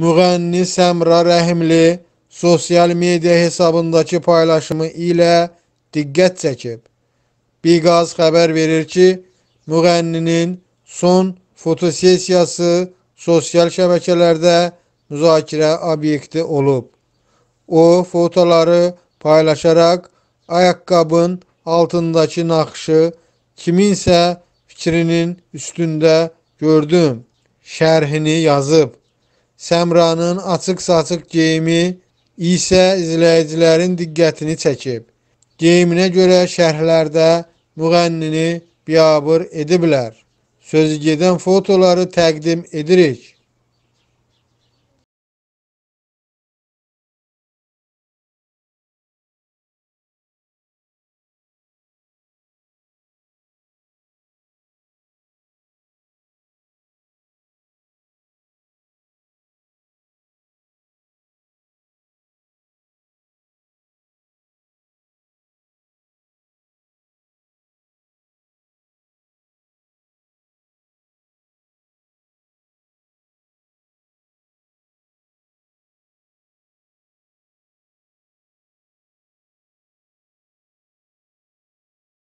müğənni Səmra Rəhimli sosial media hesabındakı paylaşımı ilə diqqət çəkib. Biqaz xəbər verir ki, müğənninin son fotosessiyası sosial şəbəkələrdə müzakirə obyekti olub. O fotoları paylaşaraq ayaqqabın altındakı naxışı kiminsə fikrinin üstündə gördüm şərhini yazıb. Səmranın açıq-saçıq geyimi isə izləyicilərin diqqətini çəkib. Geyiminə görə şərhlərdə müğənnini biabır ediblər. Sözü gedən fotoları təqdim edirik.